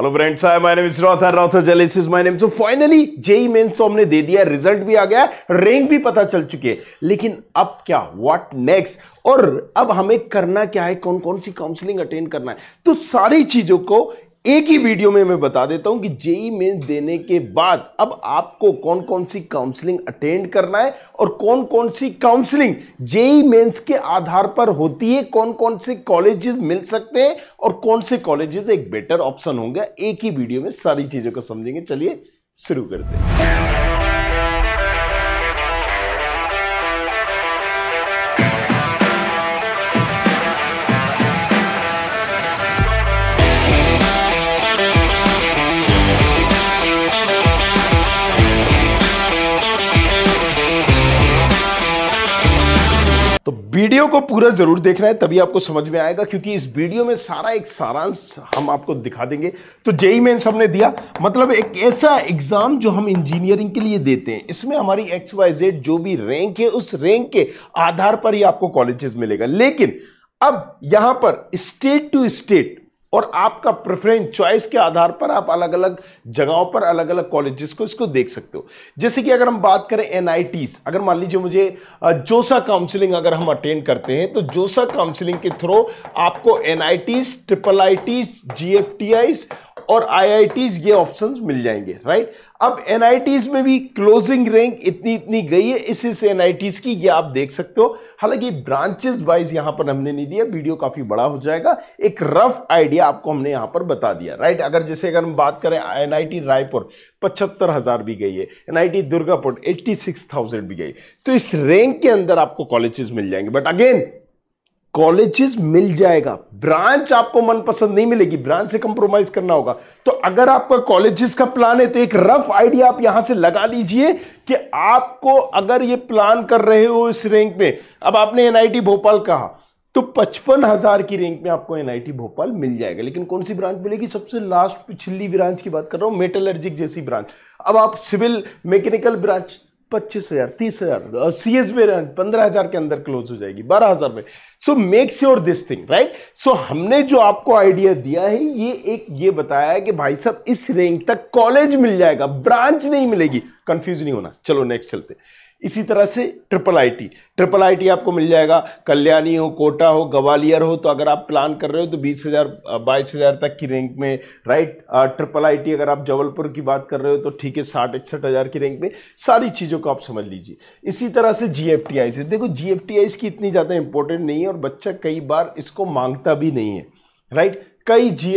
Hello friends I my name is रॉथर रॉथर is my name so finally JEE mains तो हमने दे दिया रिजल्ट भी आ गया रैंक भी पता चल चुके लेकिन अब क्या व्हाट नेक्स्ट और अब हमें करना क्या है कौन कौन सी काउंसलिंग अटेंड करना है तो सारी चीजों को एक ही वीडियो में मैं बता देता हूं कि जेई में देने के बाद अब आपको कौन कौन सी काउंसलिंग अटेंड करना है और कौन कौन सी काउंसलिंग जेई मेंस के आधार पर होती है कौन कौन से कॉलेजेस मिल सकते हैं और कौन से कॉलेजेस एक बेटर ऑप्शन होंगे एक ही वीडियो में सारी चीजों को समझेंगे चलिए शुरू करते हैं वीडियो को पूरा जरूर देखना है तभी आपको समझ में आएगा क्योंकि इस वीडियो में सारा एक सारांश हम आपको दिखा देंगे तो जेई मेन हमने दिया मतलब एक ऐसा एग्जाम जो हम इंजीनियरिंग के लिए देते हैं इसमें हमारी एक्स वाई जेड जो भी रैंक है उस रैंक के आधार पर ही आपको कॉलेजेस मिलेगा लेकिन अब यहां पर स्टेट टू स्टेट और आपका प्रेफरेंस चॉइस के आधार पर आप अलग अलग जगहों पर अलग अलग कॉलेजेस को इसको देख सकते हो जैसे कि अगर हम बात करें एन अगर मान लीजिए मुझे जोसा काउंसिलिंग अगर हम अटेंड करते हैं तो जोसा काउंसिलिंग के थ्रू आपको एन ट्रिपल आई टीज और आई ये ऑप्शंस मिल जाएंगे राइट अब एन में भी क्लोजिंग रैंक इतनी इतनी गई है इस इस एन की ये आप देख सकते हो हालांकि ब्रांचेस वाइज यहां पर हमने नहीं दिया वीडियो काफी बड़ा हो जाएगा एक रफ आइडिया आपको हमने यहां पर बता दिया राइट अगर जैसे अगर हम बात करें एन रायपुर पचहत्तर हजार भी गई है एन दुर्गापुर एट्टी भी गई तो इस रैंक के अंदर आपको कॉलेजेस मिल जाएंगे बट अगेन कॉलेजेस मिल जाएगा ब्रांच आपको मनपसंद नहीं मिलेगी ब्रांच से कंप्रोमाइज करना होगा तो अगर आपका कॉलेजेस का प्लान है तो एक रफ आइडिया आप यहां से लगा लीजिए कि आपको अगर ये प्लान कर रहे हो इस रैंक में अब आपने एनआईटी भोपाल कहा तो पचपन हजार की रैंक में आपको एनआईटी भोपाल मिल जाएगा लेकिन कौन सी ब्रांच मिलेगी सबसे लास्ट पिछली ब्रांच की बात कर रहा हूं मेटलर्जिक जैसी ब्रांच अब आप सिविल मैकेनिकल ब्रांच पच्चीस हजार तीस हजार सी एस बी में पंद्रह हजार के अंदर क्लोज हो जाएगी बारह हजार में so make sure this thing right so हमने जो आपको आइडिया दिया है ये एक ये बताया है कि भाई साहब इस रैंक तक कॉलेज मिल जाएगा ब्रांच नहीं मिलेगी कंफ्यूज नहीं होना चलो नेक्स्ट चलते इसी तरह से ट्रिपल आईटी ट्रिपल आईटी आपको मिल जाएगा कल्याणी हो कोटा हो ग्वालियर हो तो अगर आप प्लान कर रहे हो तो बीस हज़ार बाईस हज़ार तक की रैंक में राइट ट्रिपल आईटी अगर आप जबलपुर की बात कर रहे हो तो ठीक है साठ इकसठ हज़ार की रैंक में सारी चीज़ों को आप समझ लीजिए इसी तरह से जी एफ टी आई से देखो जी एफ टी आई इसकी इतनी ज़्यादा इंपॉर्टेंट नहीं है और बच्चा कई बार इसको मांगता भी नहीं है राइट कई जी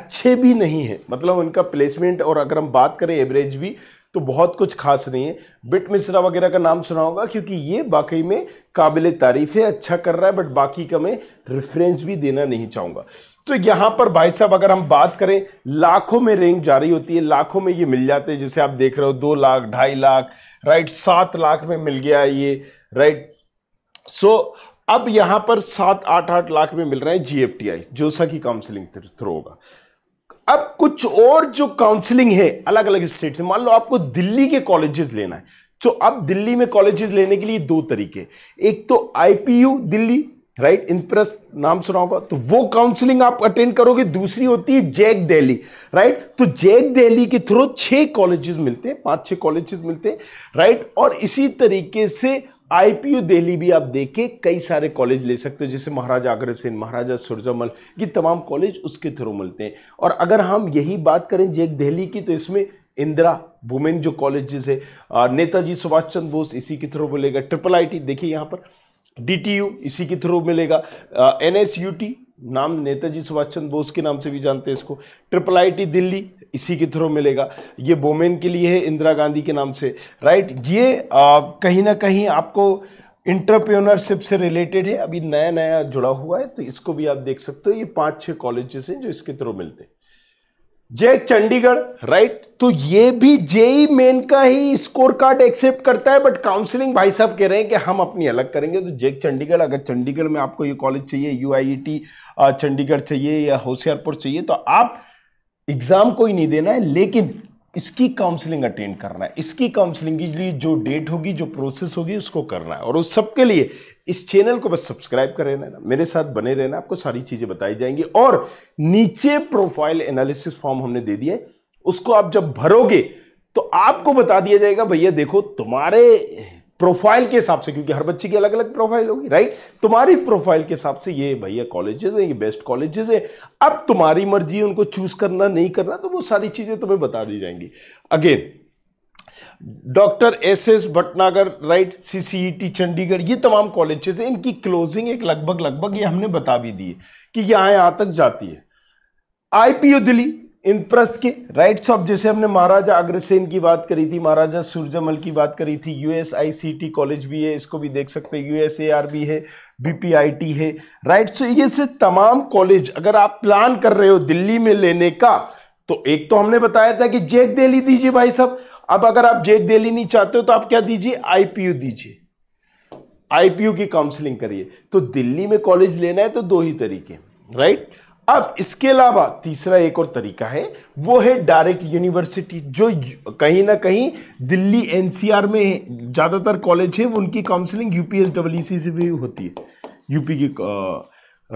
अच्छे भी नहीं है मतलब उनका प्लेसमेंट और अगर हम बात करें एवरेज भी तो बहुत कुछ खास नहीं है बिट मिश्रा वगैरह का नाम सुना होगा क्योंकि ये बाकी में काबिल तारीफ है अच्छा कर रहा है बट बाकी का मैं रेफरेंस भी देना नहीं चाहूँगा तो यहाँ पर भाई साहब अगर हम बात करें लाखों में रेंज जारी होती है लाखों में ये मिल जाते हैं जैसे आप देख रहे हो दो लाख ढाई लाख राइट सात लाख में मिल गया ये राइट सो अब यहाँ पर सात आठ आठ लाख में मिल रहे हैं जीएफटीआई जोसा की काउंसिलिंग थ्रू होगा अब कुछ और जो काउंसलिंग है अलग अलग स्टेट से मान लो आपको दिल्ली के कॉलेजेस लेना है तो अब दिल्ली में कॉलेजेस लेने के लिए दो तरीके एक तो आईपीयू दिल्ली राइट इंप्रेस नाम सुना होगा तो वो काउंसलिंग आप अटेंड करोगे दूसरी होती है जैक दिल्ली राइट तो जैक दिल्ली के थ्रू छह कॉलेजेस मिलते हैं पांच छह कॉलेजेस मिलते हैं राइट और इसी तरीके से आईपीयू दिल्ली भी आप देखे कई सारे कॉलेज ले सकते हो जैसे महाराजा अग्रसेन महाराजा सुरजमल ये तमाम कॉलेज उसके थ्रू मिलते हैं और अगर हम यही बात करें जेक दिल्ली की तो इसमें इंदिरा वुमेन जो कॉलेज है नेताजी सुभाष चंद्र बोस इसी के थ्रू मिलेगा ट्रिपल टी देखिए यहाँ पर डीटीयू इसी के थ्रू मिलेगा टी नाम नेताजी सुभाष चंद्र बोस के नाम से भी जानते हैं इसको ट्रिपल टी दिल्ली इसी के थ्रू मिलेगा ये बोमेन के लिए है इंदिरा गांधी के नाम से राइट ये कहीं ना कहीं आपको इंटरप्रेनरशिप से रिलेटेड है अभी नया नया जुड़ा हुआ है तो इसको भी आप देख सकते हो ये पांच छह कॉलेजेस हैं जो इसके थ्रू मिलते हैं जय चंडीगढ़ राइट तो ये भी जेई मेन का ही स्कोर कार्ड एक्सेप्ट करता है बट काउंसलिंग भाई साहब कह रहे हैं कि हम अपनी अलग करेंगे तो जय चंडीगढ़ अगर चंडीगढ़ में आपको ये कॉलेज चाहिए यू e चंडीगढ़ चाहिए या होशियारपुर चाहिए तो आप एग्जाम कोई नहीं देना है लेकिन इसकी काउंसलिंग अटेंड करना है इसकी काउंसलिंग के लिए जो डेट होगी जो प्रोसेस होगी उसको करना है और उस सब के लिए इस चैनल को बस सब्सक्राइब कर ना मेरे साथ बने रहना आपको सारी चीज़ें बताई जाएंगी और नीचे प्रोफाइल एनालिसिस फॉर्म हमने दे दिया उसको आप जब भरोगे तो आपको बता दिया जाएगा भैया देखो तुम्हारे प्रोफाइल के हिसाब से क्योंकि हर बच्चे की अलग अलग प्रोफाइल होगी राइट तुम्हारी प्रोफाइल के हिसाब से ये भैया कॉलेजेस हैं ये बेस्ट कॉलेजेस हैं अब तुम्हारी मर्जी उनको चूज करना नहीं करना तो वो सारी चीज़ें तुम्हें बता दी जाएंगी again doctor S S Bhatnagar right CCET Chandigarh ये तमाम कॉलेजेस हैं इनकी क्लोजिंग एक लगभग लगभग ये हमने बता भी दी है कि यहां यहां तक जाती है आईपीओ दिल्ली इंद्रप्रस्थ के राइट्स ऑफ जैसे हमने महाराजा अग्रसेन की बात करी थी महाराजा सूर्यमल की बात करी थी यूएसआईसीटी कॉलेज भी है इसको भी देख सकते हैं यूएसएआर भी है बीपीआईटी है राइट सो ये से तमाम कॉलेज अगर आप प्लान कर रहे हो दिल्ली में लेने का तो एक तो हमने बताया था कि जेक दिल्ली दीजिए भाई साहब अब अगर आप जेक दिल्ली नहीं चाहते हो तो आप क्या दीजिए आईपीयू दीजिए आईपीयू की काउंसलिंग करिए तो दिल्ली में कॉलेज लेना है तो दो ही तरीके राइट right? अब इसके अलावा तीसरा एक और तरीका है वो है डायरेक्ट यूनिवर्सिटी जो कहीं ना कहीं दिल्ली एनसीआर में ज़्यादातर कॉलेज है उनकी काउंसलिंग यूपीएस से भी होती है यूपी की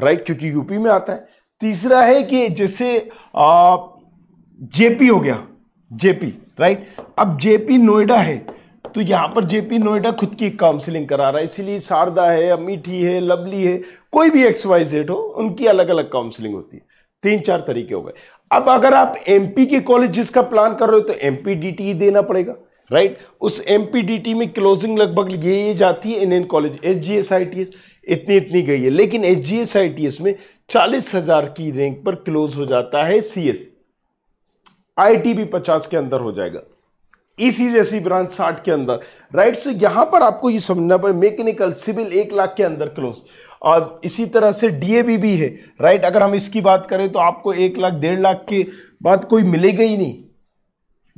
राइट क्योंकि यूपी में आता है तीसरा है कि जैसे जेपी हो गया जेपी राइट अब जेपी नोएडा है तो यहाँ पर जेपी नोएडा खुद की काउंसिलिंग करा रहा है इसीलिए शारदा है अमीठी है लवली है कोई भी एक्स वाई जेड हो उनकी अलग अलग काउंसिलिंग होती है तीन चार तरीके हो गए अब अगर आप एमपी के कॉलेज का प्लान कर रहे हो तो एमपी डीटी देना पड़ेगा राइट right? उस एमपीडीटी में क्लोजिंग लगभग ये ये जाती है Indian college H G S I T S इतनी इतनी गई है लेकिन H G S I T S में चालीस हजार की रैंक पर क्लोज हो जाता है सी एस आई टी भी पचास के अंदर हो जाएगा इसी जैसी ब्रांच साठ के अंदर राइट से सो यहाँ पर आपको ये समझना पड़े मेकेनिकल सिविल एक लाख के अंदर क्लोज और इसी तरह से डीएबी भी है राइट अगर हम इसकी बात करें तो आपको एक लाख डेढ़ लाख के बाद कोई मिलेगा ही नहीं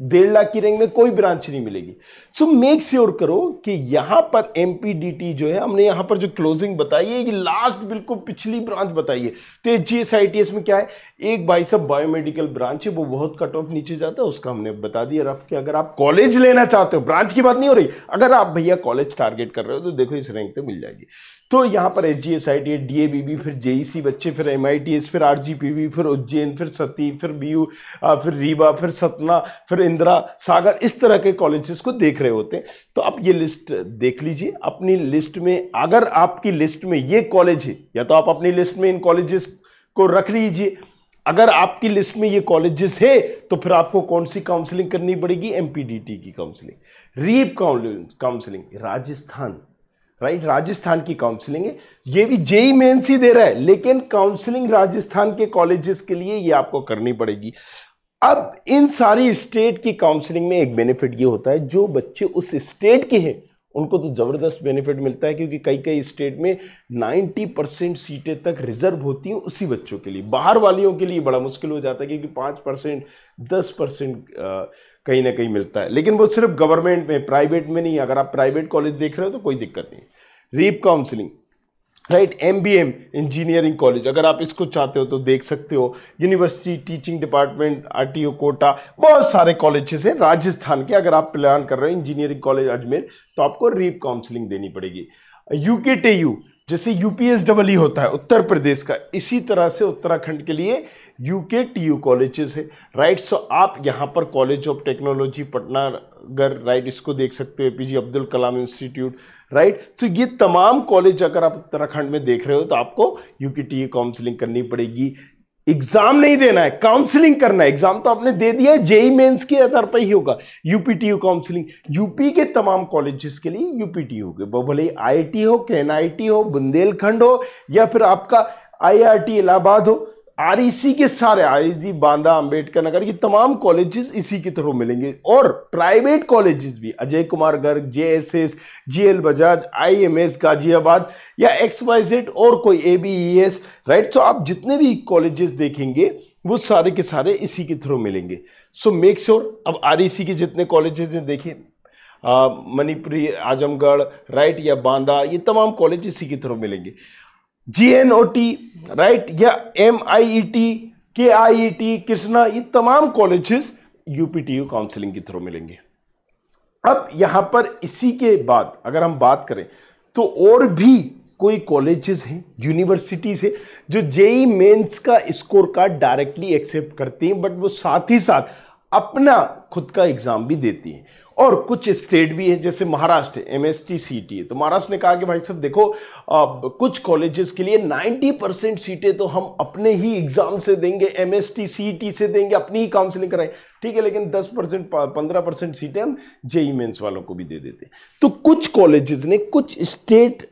डेढ़ लाख की रेंज में कोई ब्रांच नहीं मिलेगी सो मेक श्योर करो कि यहां पर एम जो है हमने यहां पर जो क्लोजिंग बताई है ये लास्ट बिल्कुल पिछली ब्रांच बताई है तो एच जी में क्या है एक भाई साहब बायोमेडिकल ब्रांच है वो बहुत कट ऑफ नीचे जाता है उसका हमने बता दिया रफ कि अगर आप कॉलेज लेना चाहते हो ब्रांच की बात नहीं हो रही अगर आप भैया कॉलेज टारगेट कर रहे हो तो देखो इस रैंक तो मिल जाएगी तो यहां पर H G S I T फिर जेईसी e बच्चे फिर एम फिर आर फिर उज्जैन फिर सती फिर बी फिर रीवा फिर सतना फिर इंदिरा सागर इस तरह के कॉलेजेस को देख रहे होते हैं तो आप ये लिस्ट देख लीजिए अपनी लिस्ट में अगर आपकी लिस्ट में ये कॉलेज है या तो आप अपनी लिस्ट में इन कॉलेजेस को रख लीजिए अगर आपकी लिस्ट में ये कॉलेजेस है तो फिर आपको कौन सी काउंसलिंग करनी पड़ेगी एम की counselling REAP counselling Rajasthan right Rajasthan की काउंसलिंग है ये भी जेई मेन्स ही दे रहा है लेकिन काउंसलिंग राजस्थान के कॉलेजेस के लिए ये आपको करनी पड़ेगी अब इन सारी स्टेट की काउंसलिंग में एक बेनिफिट ये होता है जो बच्चे उस स्टेट के हैं उनको तो ज़बरदस्त बेनिफिट मिलता है क्योंकि कई कई स्टेट में 90 परसेंट सीटें तक रिजर्व होती हैं उसी बच्चों के लिए बाहर वालियों के लिए बड़ा मुश्किल हो जाता है क्योंकि पाँच परसेंट दस परसेंट कहीं ना कहीं मिलता है लेकिन वो सिर्फ गवर्नमेंट में प्राइवेट में नहीं अगर आप प्राइवेट कॉलेज देख रहे हो तो कोई दिक्कत नहीं REAP counselling right M B M engineering college अगर आप इसको चाहते हो तो देख सकते हो university teaching department R T O Kota बहुत सारे कॉलेजेस हैं राजस्थान के अगर आप प्लान कर रहे हो इंजीनियरिंग कॉलेज अजमेर तो आपको रीप काउंसलिंग देनी पड़ेगी यू के टे यू जैसे U P S double E होता है उत्तर प्रदेश का इसी तरह से उत्तराखंड के लिए U K T U colleges है राइट सो आप यहाँ पर college of technology Pantnagar right इसको देख सकते हो A P J Abdul Kalam institute right तो ये तमाम कॉलेज अगर आप उत्तराखंड में देख रहे हो तो आपको यूकी टी काउंसिलिंग करनी पड़ेगी एग्जाम नहीं देना है काउंसलिंग करना है एग्जाम तो आपने दे दिया है जेई मेंस के आधार पर ही होगा यूपीटीयू काउंसलिंग यूपी के तमाम कॉलेजेस के लिए गए वो भले आई हो के हो बुंदेलखंड हो या फिर आपका आईआईटी इलाहाबाद हो आरईसी e के सारे आरईसी e बांदा अंबेडकर नगर ये तमाम कॉलेजेस इसी के थ्रू मिलेंगे और प्राइवेट कॉलेजेस भी Ajay Kumar Garg JSS GL Bajaj IMS Ghaziabad या एक्स वाई जेड और कोई एबीईएस राइट सो आप जितने भी कॉलेजेस देखेंगे वो सारे के सारे इसी के थ्रू मिलेंगे सो मेक श्योर अब सी e के जितने कॉलेजेस हैं देखें मणिपुरी आजमगढ़ राइट या बांदा ये तमाम कॉलेज इसी के थ्रू मिलेंगे G N O T right या M I E T K I E T Krishna ये तमाम कॉलेजेस यूपीटीयू काउंसलिंग के थ्रू मिलेंगे अब यहां पर इसी के बाद अगर हम बात करें तो और भी कोई कॉलेजेस हैं यूनिवर्सिटीज़ हैं जो जेई मेंस e का स्कोर कार्ड डायरेक्टली एक्सेप्ट करती हैं बट वो साथ ही साथ अपना खुद का एग्ज़ाम भी देती हैं और कुछ स्टेट भी है जैसे Maharashtra M S T C है तो महाराष्ट्र ने कहा कि भाई साहब देखो आ, कुछ कॉलेजेस के लिए 90 परसेंट सीटें तो हम अपने ही एग्जाम से देंगे एम एस टी टी से देंगे अपनी ही काउंसिलिंग कराएं ठीक है लेकिन 10 परसेंट पंद्रह परसेंट सीटें हम जेई मेन्स वालों को भी दे देते तो कुछ कॉलेजेस ने कुछ स्टेट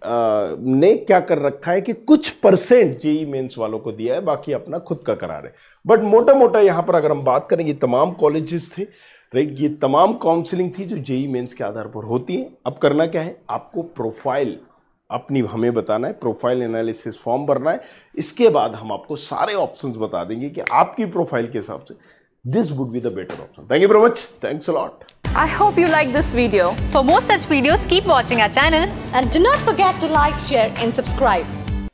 ने क्या कर रखा है कि कुछ परसेंट जेई मेन्स वालों को दिया है बाकी अपना खुद का करा रहे बट मोटा मोटा यहाँ पर अगर हम बात करेंगे तमाम कॉलेजेस थे राइट ये तमाम काउंसलिंग थी जो जेई मेंस के आधार पर होती है अब करना क्या है आपको प्रोफाइल अपनी हमें बताना है प्रोफाइल एनालिसिस फॉर्म भरना है इसके बाद हम आपको सारे ऑप्शंस बता देंगे कि आपकी प्रोफाइल के हिसाब से this would be the better option thank you very much thanks a lot I hope you like this video for more such videos keep watching our channel and do not forget to like share and subscribe